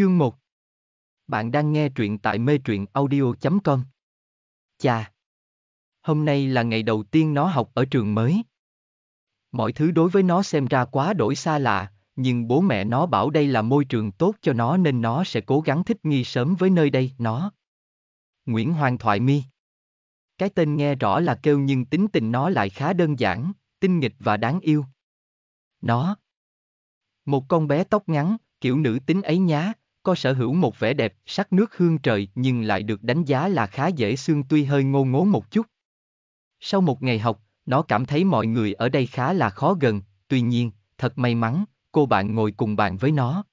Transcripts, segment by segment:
Chương 1 Bạn đang nghe truyện tại mê truyện audio.com Chà! Hôm nay là ngày đầu tiên nó học ở trường mới. Mọi thứ đối với nó xem ra quá đổi xa lạ, nhưng bố mẹ nó bảo đây là môi trường tốt cho nó nên nó sẽ cố gắng thích nghi sớm với nơi đây, nó. Nguyễn Hoàng Thoại Mi Cái tên nghe rõ là kêu nhưng tính tình nó lại khá đơn giản, tinh nghịch và đáng yêu. Nó Một con bé tóc ngắn, kiểu nữ tính ấy nhá, có sở hữu một vẻ đẹp, sắc nước hương trời nhưng lại được đánh giá là khá dễ xương tuy hơi ngô ngố một chút. Sau một ngày học, nó cảm thấy mọi người ở đây khá là khó gần, tuy nhiên, thật may mắn, cô bạn ngồi cùng bạn với nó.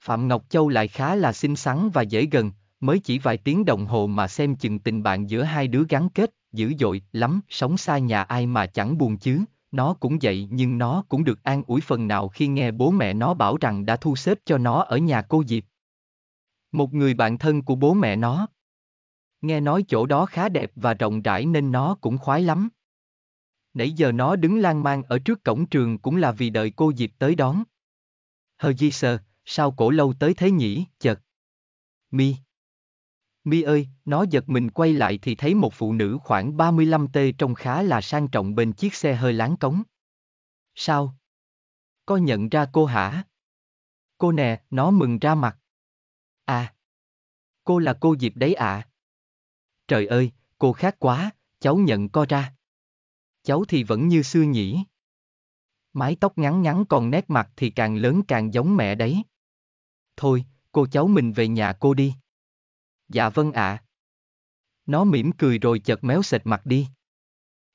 Phạm Ngọc Châu lại khá là xinh xắn và dễ gần, mới chỉ vài tiếng đồng hồ mà xem chừng tình bạn giữa hai đứa gắn kết, dữ dội lắm, sống xa nhà ai mà chẳng buồn chứ, nó cũng vậy nhưng nó cũng được an ủi phần nào khi nghe bố mẹ nó bảo rằng đã thu xếp cho nó ở nhà cô Diệp. Một người bạn thân của bố mẹ nó. Nghe nói chỗ đó khá đẹp và rộng rãi nên nó cũng khoái lắm. Nãy giờ nó đứng lang mang ở trước cổng trường cũng là vì đợi cô Diệp tới đón. Hờ di sờ, sao cổ lâu tới thế nhỉ, chợt. Mi. Mi ơi, nó giật mình quay lại thì thấy một phụ nữ khoảng 35 tê trông khá là sang trọng bên chiếc xe hơi láng cống. Sao? Có nhận ra cô hả? Cô nè, nó mừng ra mặt. À. Cô là cô Diệp đấy ạ. À? Trời ơi, cô khác quá, cháu nhận co ra. Cháu thì vẫn như xưa nhỉ. Mái tóc ngắn ngắn còn nét mặt thì càng lớn càng giống mẹ đấy. Thôi, cô cháu mình về nhà cô đi. Dạ vâng ạ. À. Nó mỉm cười rồi chợt méo sệt mặt đi.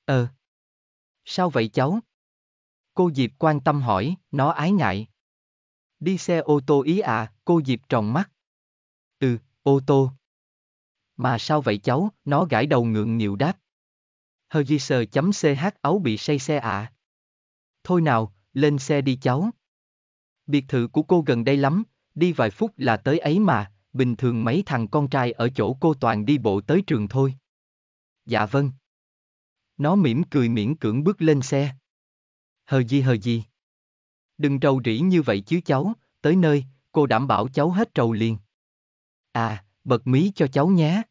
Ờ. Sao vậy cháu? Cô Diệp quan tâm hỏi, nó ái ngại. Đi xe ô tô ý à, cô Diệp tròn mắt. Ừ, ô tô. Mà sao vậy cháu, nó gãi đầu ngượng nhiều đáp. sờ Hergiser.ch áo bị say xe ạ. À. Thôi nào, lên xe đi cháu. Biệt thự của cô gần đây lắm, đi vài phút là tới ấy mà, bình thường mấy thằng con trai ở chỗ cô toàn đi bộ tới trường thôi. Dạ vâng. Nó mỉm cười miễn cưỡng bước lên xe. Hờ gì hờ gì. Đừng trầu rỉ như vậy chứ cháu, tới nơi, cô đảm bảo cháu hết trầu liền. À, bật mí cho cháu nhé.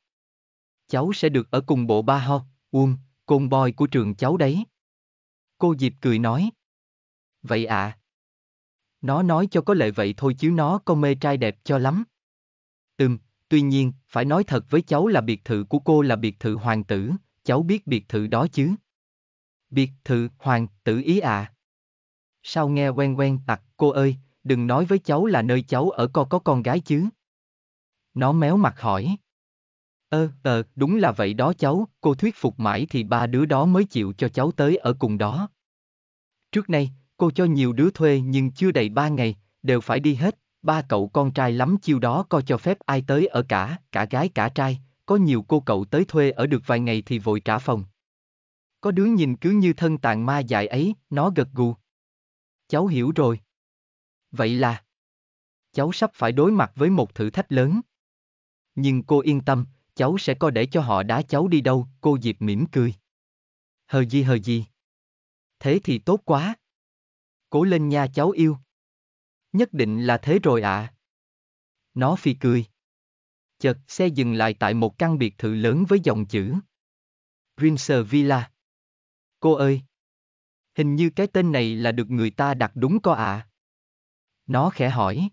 Cháu sẽ được ở cùng bộ ba ho, uông, côn boy của trường cháu đấy. Cô dịp cười nói. Vậy ạ. À. Nó nói cho có lệ vậy thôi chứ nó có mê trai đẹp cho lắm. Ừm, tuy nhiên, phải nói thật với cháu là biệt thự của cô là biệt thự hoàng tử, cháu biết biệt thự đó chứ? Biệt thự hoàng tử ý à? Sao nghe quen quen tặc, cô ơi, đừng nói với cháu là nơi cháu ở co có con gái chứ? Nó méo mặt hỏi. Ơ, ờ, ờ, đúng là vậy đó cháu, cô thuyết phục mãi thì ba đứa đó mới chịu cho cháu tới ở cùng đó. Trước nay, cô cho nhiều đứa thuê nhưng chưa đầy ba ngày, đều phải đi hết, Ba cậu con trai lắm chiêu đó coi cho phép ai tới ở cả, cả gái cả trai, có nhiều cô cậu tới thuê ở được vài ngày thì vội trả phòng. Có đứa nhìn cứ như thân tàn ma dại ấy, nó gật gù. Cháu hiểu rồi. Vậy là, cháu sắp phải đối mặt với một thử thách lớn. Nhưng cô yên tâm, cháu sẽ có để cho họ đá cháu đi đâu, cô Diệp mỉm cười. Hờ gì hờ gì. Thế thì tốt quá. Cố lên nha cháu yêu. Nhất định là thế rồi ạ. À. Nó phi cười. Chợt xe dừng lại tại một căn biệt thự lớn với dòng chữ. Rinser Villa. Cô ơi! Hình như cái tên này là được người ta đặt đúng có ạ. À? Nó khẽ hỏi.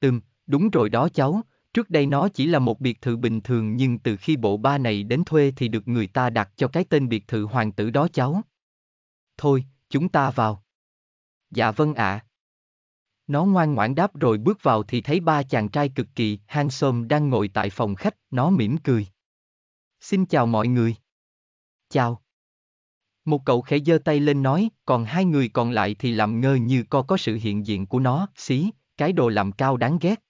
Ừm, đúng rồi đó cháu, trước đây nó chỉ là một biệt thự bình thường nhưng từ khi bộ ba này đến thuê thì được người ta đặt cho cái tên biệt thự hoàng tử đó cháu. Thôi, chúng ta vào. Dạ vâng ạ. À. Nó ngoan ngoãn đáp rồi bước vào thì thấy ba chàng trai cực kỳ handsome đang ngồi tại phòng khách, nó mỉm cười. Xin chào mọi người. Chào. Một cậu khẽ giơ tay lên nói, còn hai người còn lại thì làm ngơ như co có sự hiện diện của nó, xí, cái đồ làm cao đáng ghét.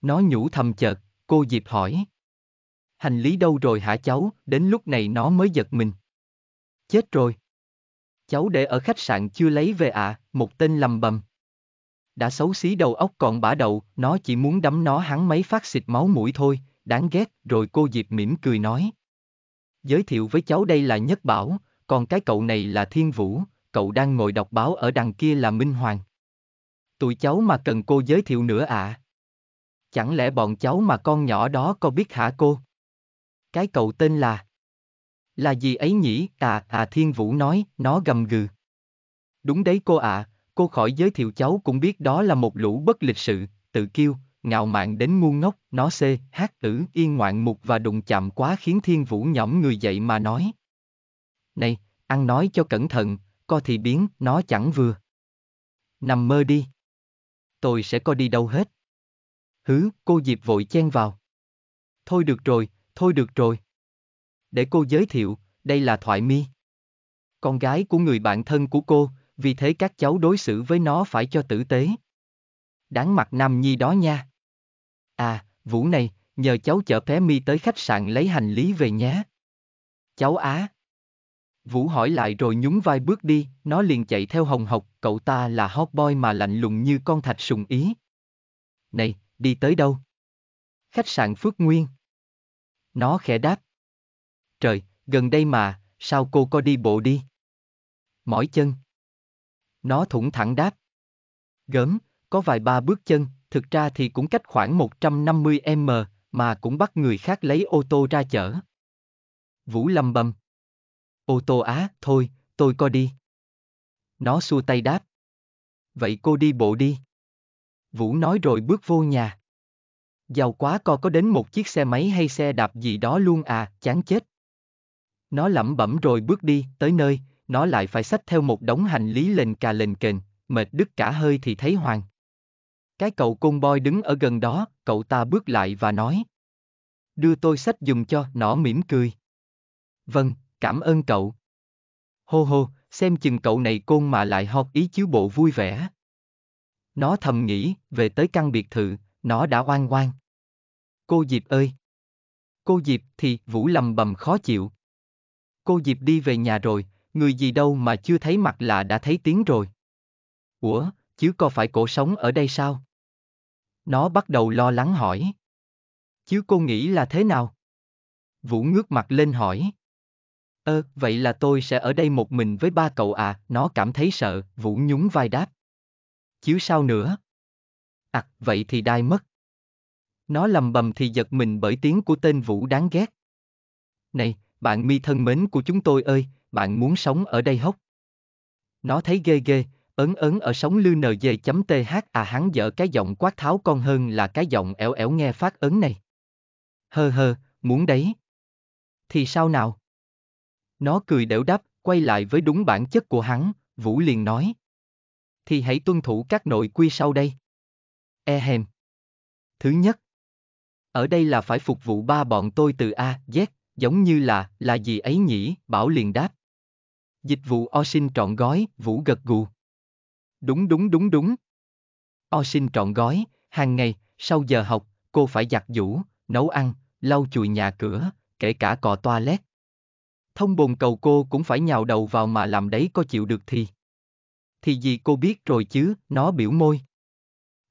Nó nhủ thầm chợt, cô Diệp hỏi. Hành lý đâu rồi hả cháu, đến lúc này nó mới giật mình. Chết rồi. Cháu để ở khách sạn chưa lấy về ạ, à, một tên lầm bầm. Đã xấu xí đầu óc còn bả đầu, nó chỉ muốn đấm nó hắn mấy phát xịt máu mũi thôi, đáng ghét, rồi cô Diệp mỉm cười nói. Giới thiệu với cháu đây là Nhất Bảo, còn cái cậu này là Thiên Vũ, cậu đang ngồi đọc báo ở đằng kia là Minh Hoàng. Tụi cháu mà cần cô giới thiệu nữa ạ. À? Chẳng lẽ bọn cháu mà con nhỏ đó có biết hả cô? Cái cậu tên là... Là gì ấy nhỉ? À, à Thiên Vũ nói, nó gầm gừ. Đúng đấy cô ạ, à, cô khỏi giới thiệu cháu cũng biết đó là một lũ bất lịch sự, tự kiêu, ngạo mạn đến ngu ngốc, nó xê, hát tử, yên ngoạn mục và đụng chạm quá khiến thiên vũ nhõm người dậy mà nói. Này, ăn nói cho cẩn thận, co thì biến, nó chẳng vừa. Nằm mơ đi. Tôi sẽ co đi đâu hết. Hứ, cô Diệp vội chen vào. Thôi được rồi, thôi được rồi. Để cô giới thiệu, đây là Thoại Mi. Con gái của người bạn thân của cô, vì thế các cháu đối xử với nó phải cho tử tế. Đáng mặt nam nhi đó nha. À, Vũ này, nhờ cháu chở bé mi tới khách sạn lấy hành lý về nhé. Cháu Á. Vũ hỏi lại rồi nhún vai bước đi, nó liền chạy theo hồng học, cậu ta là hot boy mà lạnh lùng như con thạch sùng ý. Này, đi tới đâu? Khách sạn Phước Nguyên. Nó khẽ đáp. Trời, gần đây mà, sao cô có đi bộ đi? Mỏi chân. Nó thủng thẳng đáp. Gớm, có vài ba bước chân, thực ra thì cũng cách khoảng 150m, mà cũng bắt người khác lấy ô tô ra chở. Vũ lầm bầm. Ô tô á, thôi, tôi coi đi. Nó xua tay đáp. Vậy cô đi bộ đi. Vũ nói rồi bước vô nhà. Giàu quá co có đến một chiếc xe máy hay xe đạp gì đó luôn à, chán chết. Nó lẩm bẩm rồi bước đi, tới nơi, nó lại phải xách theo một đống hành lý lên cà lên kềnh, mệt đứt cả hơi thì thấy hoàng. Cái cậu côn boy đứng ở gần đó, cậu ta bước lại và nói. Đưa tôi sách dùng cho, nó mỉm cười. Vâng, cảm ơn cậu. Hô hô, xem chừng cậu này côn mà lại họp ý chiếu bộ vui vẻ. Nó thầm nghĩ, về tới căn biệt thự, nó đã oan oan. Cô Diệp ơi! Cô Diệp thì Vũ lầm bầm khó chịu. Cô Diệp đi về nhà rồi, người gì đâu mà chưa thấy mặt là đã thấy tiếng rồi. Ủa, chứ có phải cổ sống ở đây sao? Nó bắt đầu lo lắng hỏi. Chứ cô nghĩ là thế nào? Vũ ngước mặt lên hỏi. Ơ, ờ, vậy là tôi sẽ ở đây một mình với ba cậu à, nó cảm thấy sợ, Vũ nhún vai đáp. Chứ sao nữa? À, vậy thì đai mất. Nó lầm bầm thì giật mình bởi tiếng của tên Vũ đáng ghét. Này, bạn mi thân mến của chúng tôi ơi, bạn muốn sống ở đây hốc. Nó thấy ghê ghê, ấn ấn ở sóng lư nờ nj.th à hắn dở cái giọng quát tháo con hơn là cái giọng éo éo nghe phát ấn này. Hơ hơ, muốn đấy. Thì sao nào? Nó cười đểu đáp, quay lại với đúng bản chất của hắn, Vũ liền nói. Thì hãy tuân thủ các nội quy sau đây. E hèm. Thứ nhất. Ở đây là phải phục vụ ba bọn tôi từ A, Z, giống như là, là gì ấy nhỉ, Bảo liền đáp. Dịch vụ o Osin trọn gói, Vũ gật gù. Đúng đúng đúng đúng. o Osin trọn gói, hàng ngày, sau giờ học, cô phải giặt giũ, nấu ăn, lau chùi nhà cửa, kể cả cò toilet. Thông bồn cầu cô cũng phải nhào đầu vào mà làm đấy có chịu được thì. Thì gì cô biết rồi chứ, nó biểu môi.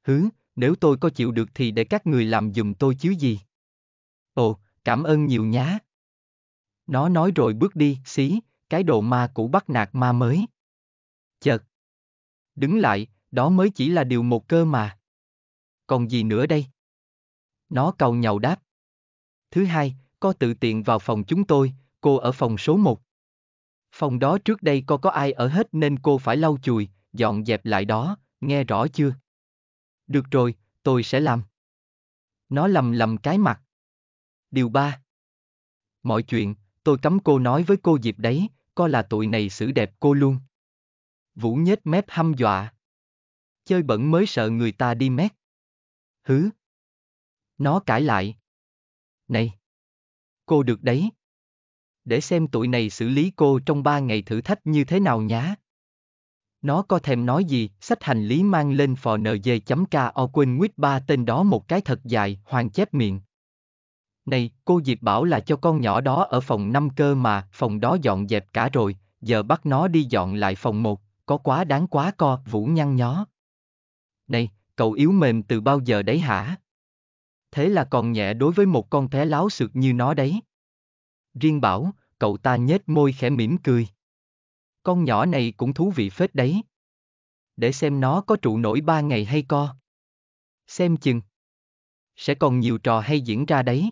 Hứ, nếu tôi có chịu được thì để các người làm giùm tôi chứ gì. Ồ, cảm ơn nhiều nhá. Nó nói rồi bước đi, xí, cái đồ ma cũ bắt nạt ma mới. Chợt. Đứng lại, đó mới chỉ là điều một cơ mà. Còn gì nữa đây? Nó cầu nhau đáp. Thứ hai, có tự tiện vào phòng chúng tôi, cô ở phòng số một. Phòng đó trước đây co có ai ở hết nên cô phải lau chùi, dọn dẹp lại đó, nghe rõ chưa? Được rồi, tôi sẽ làm. Nó lầm lầm cái mặt. Điều ba, Mọi chuyện, tôi cấm cô nói với cô dịp đấy, co là tụi này xử đẹp cô luôn. Vũ nhếch mép hăm dọa. Chơi bẩn mới sợ người ta đi mét. Hứ. Nó cãi lại. Này. Cô được đấy. Để xem tụi này xử lý cô trong ba ngày thử thách như thế nào nhá. Nó có thèm nói gì, sách hành lý mang lên phò nj.ca o quên quýt ba tên đó một cái thật dài, hoàng chép miệng. Này, cô Diệp bảo là cho con nhỏ đó ở phòng năm cơ mà, phòng đó dọn dẹp cả rồi, giờ bắt nó đi dọn lại phòng một, có quá đáng quá co, Vũ nhăn nhó. Này, cậu yếu mềm từ bao giờ đấy hả? Thế là còn nhẹ đối với một con té láo sượt như nó đấy. Riêng bảo, cậu ta nhếch môi khẽ mỉm cười. Con nhỏ này cũng thú vị phết đấy. Để xem nó có trụ nổi ba ngày hay co. Xem chừng. Sẽ còn nhiều trò hay diễn ra đấy.